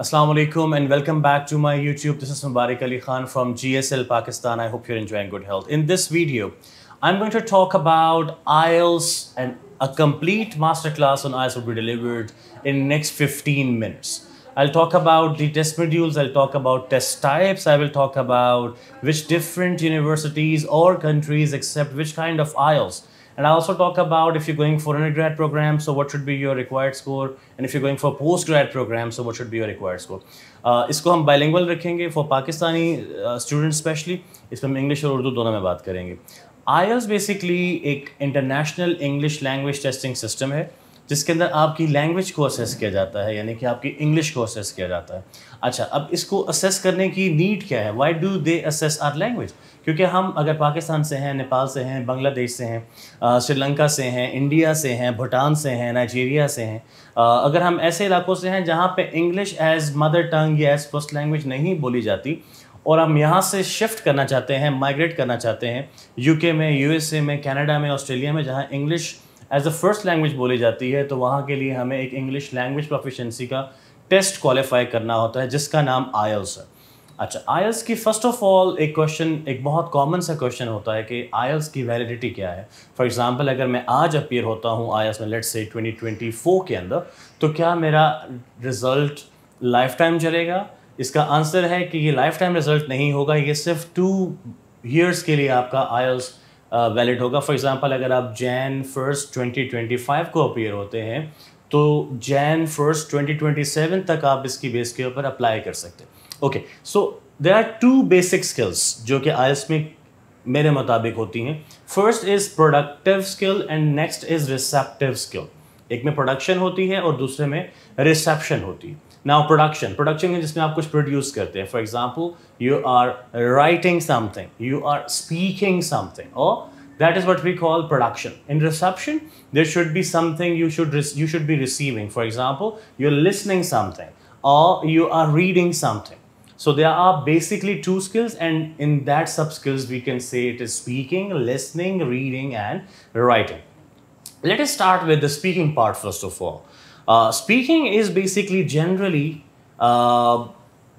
Assalamu alaikum and welcome back to my YouTube. This is Mubarak Ali Khan from GSL Pakistan. I hope you're enjoying good health. In this video, I'm going to talk about IELTS and a complete masterclass on IELTS will be delivered in next 15 minutes. I'll talk about the test modules, I'll talk about test types, I will talk about which different universities or countries accept which kind of IELTS And I also talk about if you're going for an undergrad program, so what should be your required score, and if you're going for a postgrad program, so what should be your required score. Uh, इसको हम bilingual रखेंगे for Pakistani uh, students specially. इसमें हम English और Urdu दोनों में बात करेंगे. IELTS basically एक international English language testing system है. जिसके अंदर आपकी लैंग्वेज को असेस किया जाता है यानी कि आपकी इंग्लिश को असेस किया जाता है अच्छा अब इसको असेस करने की नीड क्या है why do they assess our language क्योंकि हम अगर पाकिस्तान से हैं नेपाल से हैं बांग्लादेश से हैं श्रीलंका से हैं इंडिया से हैं भूटान से हैं नाइजीरिया से हैं अगर हम ऐसे इलाकों से हैं जहाँ पे इंग्लिश एज मदर टंग या एज फर्स्ट लैंग्वेज नहीं बोली जाती और हम यहाँ से शिफ्ट करना चाहते हैं माइग्रेट करना चाहते हैं यूके में यूएसए में कनाडा में ऑस्ट्रेलिया में जहाँ English as a first language बोली जाती है तो वहाँ के लिए हमें एक इंग्लिश लैंग्वेज प्रोफिशेंसी का टेस्ट क्वालिफाई करना होता है जिसका नाम आयल्स है अच्छा आयल्स की फर्स्ट ऑफ ऑल एक क्वेश्चन एक बहुत कॉमन सा क्वेश्चन होता है कि आयल्स की वैलिडिटी क्या है फॉर एग्जांपल अगर मैं आज अपीयर होता हूँ आयल्स में लेट्स से 2024 के अंदर तो क्या मेरा रिज़ल्ट लाइफ टाइम चलेगा इसका आंसर है कि ये लाइफ टाइम रिज़ल्ट नहीं होगा ये सिर्फ टू ईयर्स के लिए आपका आयल्स वैलिड होगा फॉर एग्ज़ाम्पल अगर आप Jan first twenty twenty five को अपीयर होते हैं तो Jan first twenty twenty seven तक आप इसकी बेस के ऊपर अप्लाई कर सकते हैं okay so there are two basic skills जो कि आयस में मेरे मुताबिक होती हैं first is productive skill and next is receptive skill एक में प्रोडक्शन होती है और दूसरे में रिसेप्शन होती है नाउ प्रोडक्शन प्रोडक्शन है जिसमें आप कुछ प्रोड्यूस करते हैं for example you are writing something you are speaking something और is what we call production in reception there should be something you should you should be receiving for example you are listening something और you are reading something So there are basically two skills and in that sub skills we can say it is speaking, listening, reading and writing. Let us start with the speaking part first of all. Uh, speaking is basically generally uh,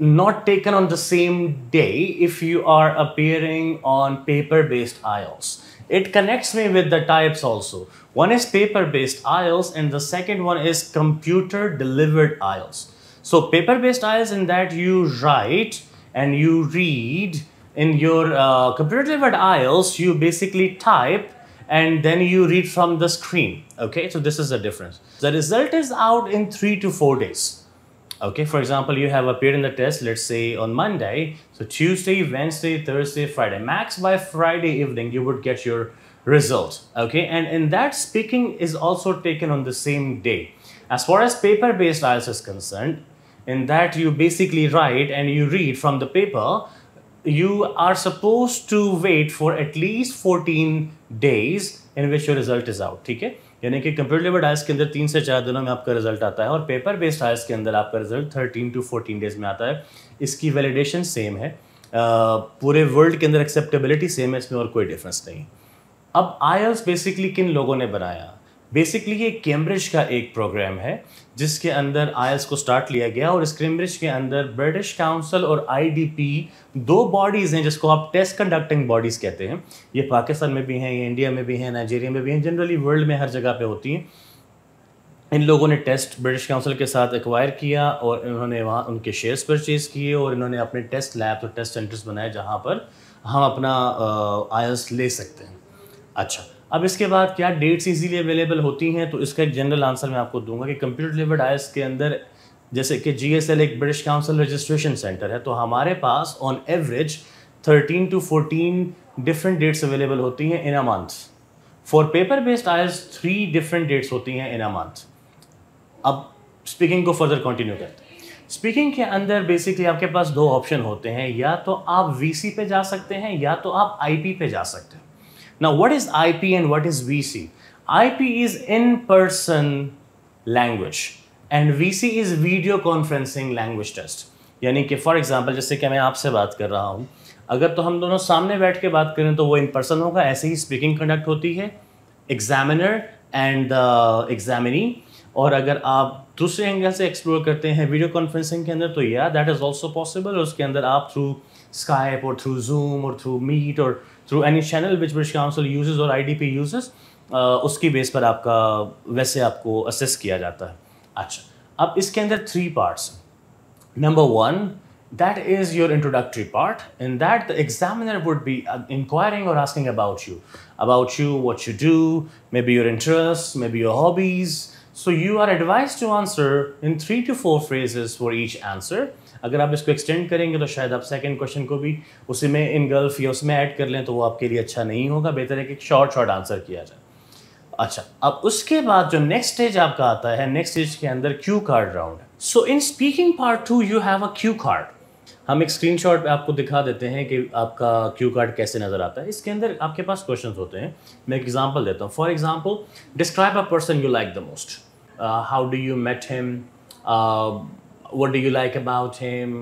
not taken on the same day if you are appearing on paper-based IELTS. It connects me with the types also. One is paper-based IELTS and the second one is computer-delivered IELTS. So paper-based IELTS in that you write and you read. In your uh, computer delivered IELTS, you basically type and then you read from the screen. Okay, so this is the difference. The result is out in three to four days. Okay, for example, you have appeared in the test, let's say on Monday. So Tuesday, Wednesday, Thursday, Friday. Max by Friday evening, you would get your result. Okay, and in that speaking is also taken on the same day. As far as paper-based IELTS is concerned, in that you basically write and you read from the paper you are supposed to wait for at least 14 days in which your result is out ठीक है यानी कि computer DISE के अंदर तीन से चार दिनों में आपका रिजल्ट आता है और पेपर बेस्ड डायस के अंदर आपका result thirteen to fourteen days में आता है इसकी वैलिडेशन सेम है पूरे वर्ल्ड के अंदर एक्सेप्टेबिलिटी सेम है इसमें और कोई डिफरेंस नहीं अब आई बेसिकली किन लोगों ने बनाया बेसिकली ये कैम्ब्रिज का एक प्रोग्राम है जिसके अंदर आई को स्टार्ट लिया गया और इस कैम्ब्रिज के अंदर ब्रिटिश काउंसिल और आई दो बॉडीज़ हैं जिसको आप टेस्ट कंडक्टिंग बॉडीज़ कहते हैं ये पाकिस्तान में भी हैं ये इंडिया में भी हैं नाइजीरिया में भी हैं जनरली वर्ल्ड में हर जगह पर होती हैं इन लोगों ने टेस्ट ब्रिटिश काउंसिल के साथ एक्वायर किया और इन्होंने वहाँ उनके शेयर्स परचेज़ किए और इन्होंने अपने टेस्ट लैब्स और टेस्ट सेंटर्स बनाए जहाँ पर हम अपना आयल्स ले सकते हैं अच्छा अब इसके बाद क्या डेट्स इजीली अवेलेबल होती हैं तो इसका एक जनरल आंसर मैं आपको दूंगा कि कंप्यूटर डिलीवर्ड आयस के अंदर जैसे कि जी एक ब्रिटिश काउंसिल रजिस्ट्रेशन सेंटर है तो हमारे पास on average thirteen to fourteen different dates available होती हैं in a month for paper based IELTS three different dates होती हैं इन अ मंथ अब स्पीकिंग को फर्दर कंटिन्यू करते हैं स्पीकिंग के अंदर बेसिकली आपके पास दो ऑप्शन होते हैं या तो आप वीसी पे जा सकते हैं या तो आप आईपी पे जा सकते हैं Now, what is IP and what is VC? IP is in-person language and V C is video conferencing language test यानी कि फॉर एग्जाम्पल जैसे कि मैं आपसे बात कर रहा हूँ अगर तो हम दोनों सामने बैठ के बात करें तो वो इन पर्सन होगा ऐसे ही स्पीकिंग कंडक्ट होती है एग्जामिनर एंड द एग्जामिनी और अगर आप दूसरे एंगल से एक्सप्लोर करते हैं वीडियो कॉन्फ्रेंसिंग के अंदर तो या दैट इज़ ऑल्सो पॉसिबल उसके अंदर आप थ्रू स्काइप और थ्रू जूम और थ्रू मीट और through any channel which British Council use और आईडीपी यूजेस उसकी बेस पर आपका वैसे आपको असेस किया जाता है अच्छा अब इसके अंदर three parts number one that is your introductory part in that the examiner would be inquiring और asking about you about you what you do may be your interest may be your hobbies so you are advise to answer in three to four phrases for each answer अगर आप इसको extend करेंगे तो शायद आप second question को भी उसी में गर्ल्फ या उसमें ऐड कर लें तो वो आपके लिए अच्छा नहीं होगा बेहतर है कि शॉर्ट शॉर्ट आंसर किया जाए अच्छा अब उसके बाद जो नेक्स्ट स्टेज आपका आता है नेक्स्ट स्टेज के अंदर क्यू कार्ड राउंड है so in speaking part two you have a cue card हम एक स्क्रीन शॉट आपको दिखा देते हैं कि आपका क्यू कार्ड कैसे नज़र आता है इसके अंदर आपके पास क्वेश्चन होते हैं मैं एक एग्जाम्पल देता हूँ for example describe a person you like the most how do you met him what do you like about him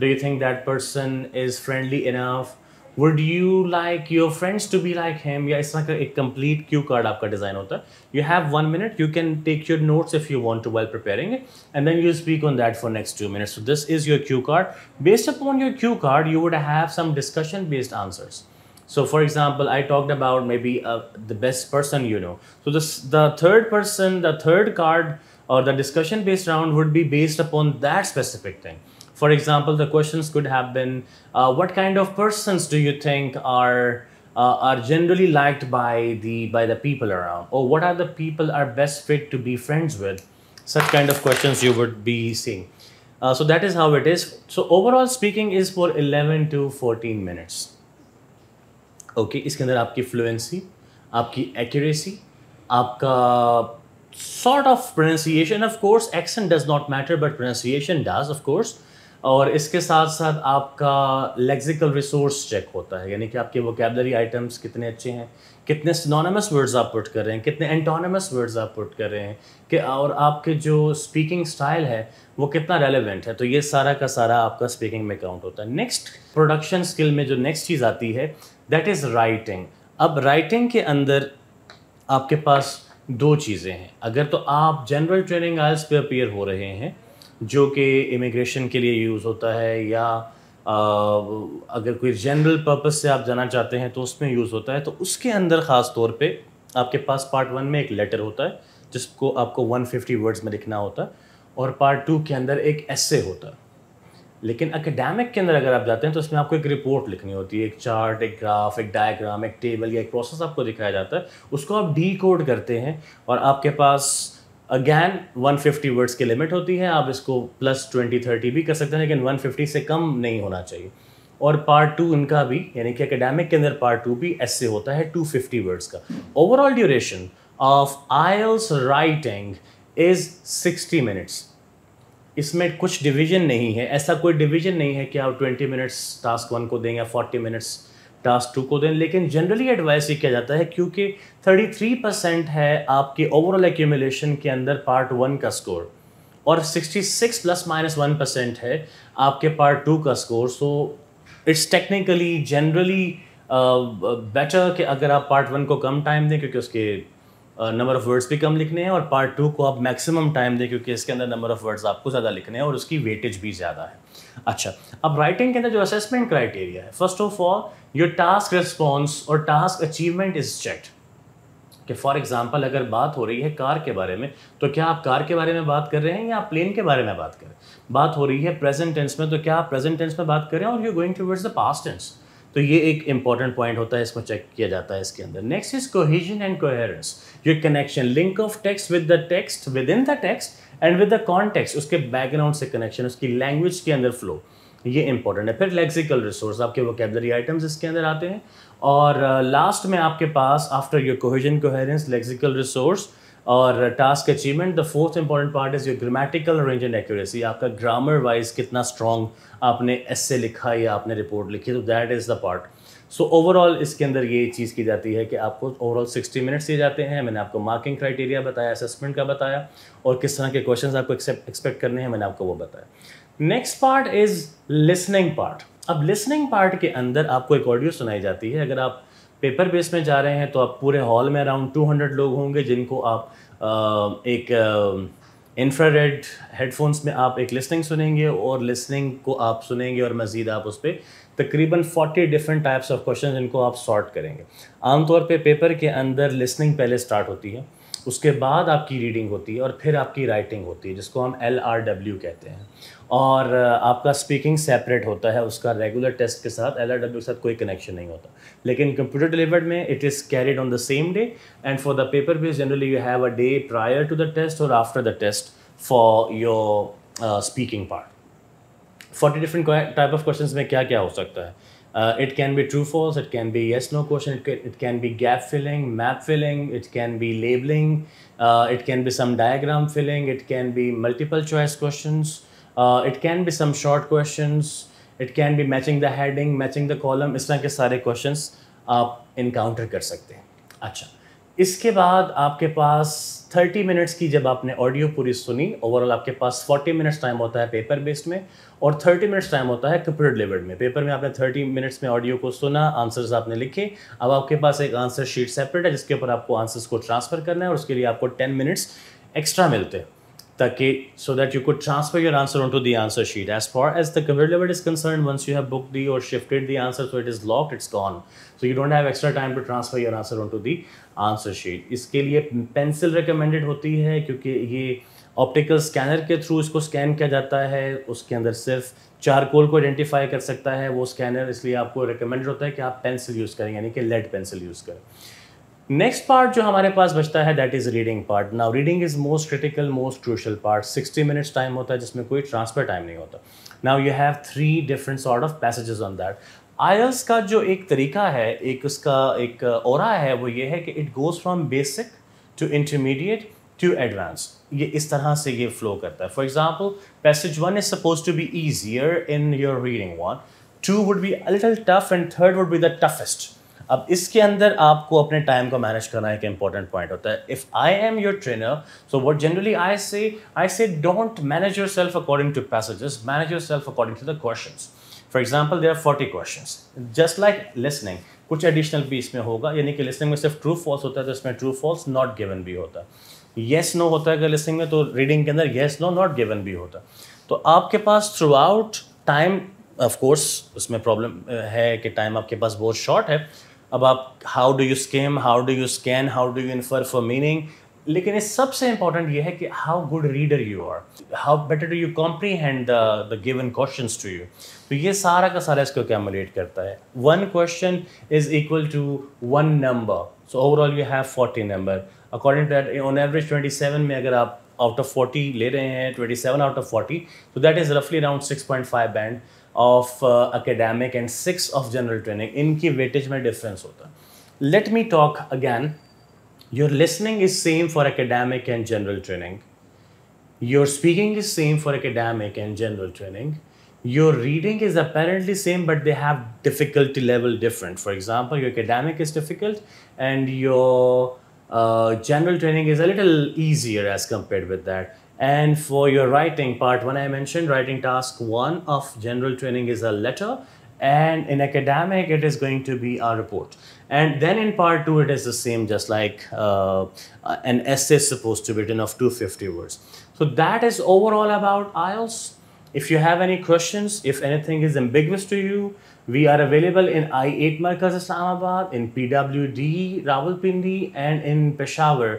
do you think that person is friendly enough would you like your friends to be like him या इस तरह का एक complete cue card आपका design होता है you have one minute you can take your notes if you want to well preparing and then you speak on that for next two minutes so this is your cue card based upon your cue card you would have some discussion based answers So for example, I talked about maybe uh, the best person you know. So this, the third person, the third card or the discussion based round would be based upon that specific thing. For example, the questions could have been, uh, what kind of persons do you think are uh, are generally liked by the by the people around, or what are the people are best fit to be friends with? Such kind of questions you would be seeing. Uh, so that is how it is. So overall speaking is for 11 to 14 minutes. okay, इसके अंदर your fluency, your accuracy, your sort of pronunciation. Of course, accent does not matter, but pronunciation does, of course. और इसके साथ साथ आपका lexical resource check होता है यानी कि आपके वोकेबलरी आइटम्स कितने अच्छे हैं कितने सिनोनमस वर्ड्स आप पुट कर रहे हैं कितने एंटोनमस वर्ड्स आप पुट कर रहे हैं कि और आपके जो स्पीकिंग स्टाइल है वो कितना रेलेवेंट है तो ये सारा का सारा आपका स्पीकिंग में काउंट होता है नेक्स्ट प्रोडक्शन स्किल में जो नेक्स्ट चीज़ आती है दैट इज़ राइटिंग अब राइटिंग के अंदर आपके पास दो चीज़ें हैं अगर तो आप जनरल ट्रेनिंग आयल्स पे अपेयर हो रहे हैं जो कि इमिग्रेशन के लिए यूज़ होता है या आ, अगर कोई जनरल पर्पस से आप जाना चाहते हैं तो उसमें यूज़ होता है तो उसके अंदर ख़ास तौर पे आपके पास पार्ट वन में एक लेटर होता है जिसको आपको 150 वर्ड्स में लिखना होता है और पार्ट टू के अंदर एक एसे होता है लेकिन अकेडेमिक के अंदर अगर आप जाते हैं तो उसमें आपको एक रिपोर्ट लिखनी होती है एक चार्ट एक ग्राफ एक डायग्राम एक टेबल या एक प्रोसेस आपको दिखाया जाता है उसको आप डी कोड करते हैं और आपके पास अगैन 150 वर्ड्स की लिमिट होती है आप इसको प्लस 20 30 भी कर सकते हैं लेकिन 150 से कम नहीं होना चाहिए और पार्ट टू इनका भी यानी कि अकेडेमिक के अंदर पार्ट टू भी ऐसे होता है 250 वर्ड्स का overall duration of IELTS writing is 60 minutes इसमें कुछ डिवीजन नहीं है ऐसा कोई डिवीजन नहीं है कि आप 20 मिनट्स टास्क वन को देंगे 40 मिनट्स टास्क टू को दें लेकिन जनरली एडवाइस ये किया जाता है क्योंकि 33 परसेंट है आपके ओवरऑल एक्यूमुलेशन के अंदर पार्ट वन का स्कोर और 66 प्लस माइनस वन परसेंट है आपके पार्ट टू का score so it's technically generally better कि अगर आप पार्ट वन को कम टाइम दें क्योंकि उसके नंबर ऑफ़ वर्ड्स भी कम लिखने हैं और पार्ट टू को आप मैक्सिमम टाइम दें क्योंकि इसके अंदर नंबर ऑफ़ वर्ड्स आपको ज़्यादा लिखने हैं और उसकी वेटेज भी ज़्यादा है अच्छा अब राइटिंग के अंदर जो असेसमेंट क्राइटेरिया है first of all your task response और टास्क अचीवमेंट इज चेट कि फॉर एग्जाम्पल अगर बात हो रही है कार के बारे में तो क्या आप कार के बारे में बात कर रहे हैं या आप प्लेन के बारे में बात कर रहे हैं बात हो रही है प्रेजेंट टेंस में तो क्या आप प्रेजेंट टेंस में बात कर रहे हैं और you going towards the past tense तो ये एक इंपॉर्टेंट पॉइंट होता है इसको चेक किया जाता है इसके अंदर next is cohesion and coherence your connection link of text with the text with in the text and with the context उसके बैकग्राउंड से कनेक्शन उसकी लैंग्वेज के अंदर फ्लो ये इंपॉर्टेंट है फिर लेक्सिकल रिसोर्स आपके वोकेबलरी आइटम्स इसके अंदर आते हैं और लास्ट uh, में आपके पास after your cohesion coherence lexical resource और task achievement the fourth important part is your grammatical range and accuracy आपका ग्रामर वाइज कितना स्ट्रॉन्ग आपने एसे लिखा या आपने रिपोर्ट लिखी तो that is the part so overall इसके अंदर ये चीज़ की जाती है कि आपको ओवरऑल 60 मिनट्स दिए जाते हैं मैंने आपको मार्किंग क्राइटेरिया बताया असेसमेंट का बताया और किस तरह के क्वेश्चन आपको एक्सपेक्ट करने हैं मैंने आपको वो बताया next part is listening part अब लिसनिंग पार्ट के अंदर आपको एक ऑडियो सुनाई जाती है अगर आप पेपर बेस में जा रहे हैं तो आप पूरे हॉल में अराउंड 200 लोग होंगे जिनको आप एक इंफ्रारेड हेडफोन्स में आप एक लिसनिंग सुनेंगे और लिसनिंग को आप सुनेंगे और मज़ीद आप उस पर तकरीबन 40 डिफरेंट टाइप्स ऑफ क्वेश्चन जिनको आप सॉर्ट करेंगे आमतौर पे पेपर के अंदर लिसनिंग पहले स्टार्ट होती है उसके बाद आपकी रीडिंग होती है और फिर आपकी राइटिंग होती है जिसको हम एल आर डब्ल्यू कहते हैं और आपका स्पीकिंग सेपरेट होता है उसका रेगुलर टेस्ट के साथ एल के साथ कोई कनेक्शन नहीं होता लेकिन कंप्यूटर डिलीवर्ड में it is carried on the same day and for the paper base generally you have a day prior to the test और after the test for your speaking part forty different type of question में क्या क्या हो सकता है it can be true false it can be yes no question it can be gap filling map filling it can be labelling it can be some diagram filling it can be multiple choice question it uh, can can some short question it can can matching the heading matching the column इस तरह के सारे question आप encounter कर सकते हैं अच्छा इसके बाद आपके पास थर्टी मिनट्स की जब आपने ऑडियो पूरी सुनी ओवरऑल आपके पास फोर्टी मिनट्स टाइम होता है पेपर बेस्ड में और थर्टी मिनट्स टाइम होता है कंप्यूटर डिलीवर्ड में पेपर में आपने थर्टी मिनट्स में ऑडियो को सुना आंसर्स आपने लिखे अब आपके पास एक आंसर शीट सेपरेट है जिसके ऊपर आपको आंसर्स को ट्रांसफ़र करना है और उसके लिए आपको टेन मिनट्स एक्स्ट्रा मिलते हैं ताकि so that you could transfer your answer on to the answer sheet as far as the cover level is concern once you have book the और shifted the answer so it is locked it's gone so you don't have extra time to transfer your answer on to the answer sheet इसके लिए pencil recommended होती है क्योंकि ये optical scanner के through इसको scan किया जाता है उसके अंदर सिर्फ चार कोल को आइडेंटिफाई कर सकता है वो स्कैनर इसलिए आपको रिकमेंडेड होता है कि आप पेंसिल यूज़ करें यानी कि लेड पेंसिल यूज़ करें नेक्स्ट पार्ट जो हमारे पास बचता है that is reading part now reading is most critical most crucial part 60 minutes time होता है जिसमें कोई ट्रांसफर टाइम नहीं होता now you have three different sort of passages on that IELTS का जो एक तरीका है एक उसका एक और है वो ये है कि it goes from basic to intermediate to advance ये इस तरह से ये फ्लो करता है for example passage one is suppose to be easier in your reading one two would be little tough and third would be the toughest अब इसके अंदर आपको अपने टाइम को मैनेज करना एक इंपॉर्टेंट पॉइंट होता है if I am your trainer so what generally I say I say don't manage yourself according to passages manage yourself according to the question for example there are forty question just like listening कुछ additional भी इसमें होगा यानी कि listening में सिर्फ true false होता है तो इसमें ट्रू फॉल्स नॉट गिवन भी होता है येस नो होता है अगर लिसनिंग में तो रीडिंग के अंदर येस नो नॉट गिवन भी होता तो आपके पास throughout time of course उसमें प्रॉब्लम है कि टाइम आपके पास बहुत शॉर्ट है अब आप how do you scam how do you scan how do you infer for meaning लेकिन इस सबसे इंपॉर्टेंट ये है कि how good reader you are how better do you comprehend the given question to you तो ये सारा का सारा इसको कैमुलेट करता है one question is equal to one number so overall you have forty number according to that on average twenty seven में अगर आप आउट ऑफ फोर्टी ले रहे हैं twenty seven out of forty तो दैट इज़ रफली around six point five band of uh, academic and six of general training inki weightage mein difference hota let me talk again your listening is same for academic and general training your speaking is same for academic and general training your reading is apparently same but they have difficulty level different for example your academic is difficult and your uh, general training is a little easier as compared with that and for your writing part one, I mentioned writing task one of general training is a letter and in academic it is going to be a report and then in part two it is the same just like uh, uh an essay is supposed to be written of 250 words so that is overall about ielts if you have any questions if anything is ambiguous to you we are available in i8 markaz islamabad in pwd rawalpindi and in peshawar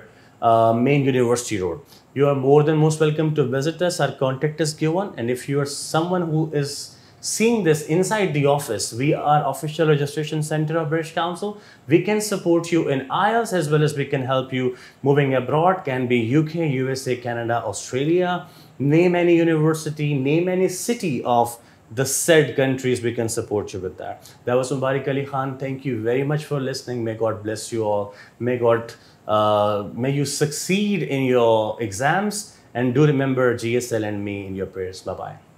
uh, main university road. You are more than most welcome to visit us. Our contact is given. And if you are someone who is seeing this inside the office, we are official registration center of British Council. We can support you in IELTS as well as we can help you moving abroad, can be UK, USA, Canada, Australia, name any university, name any city of the said countries, we can support you with that. That was Mubarak Ali Khan. Thank you very much for listening. May God bless you all. May God, uh, may you succeed in your exams. And do remember GSL and me in your prayers. Bye bye.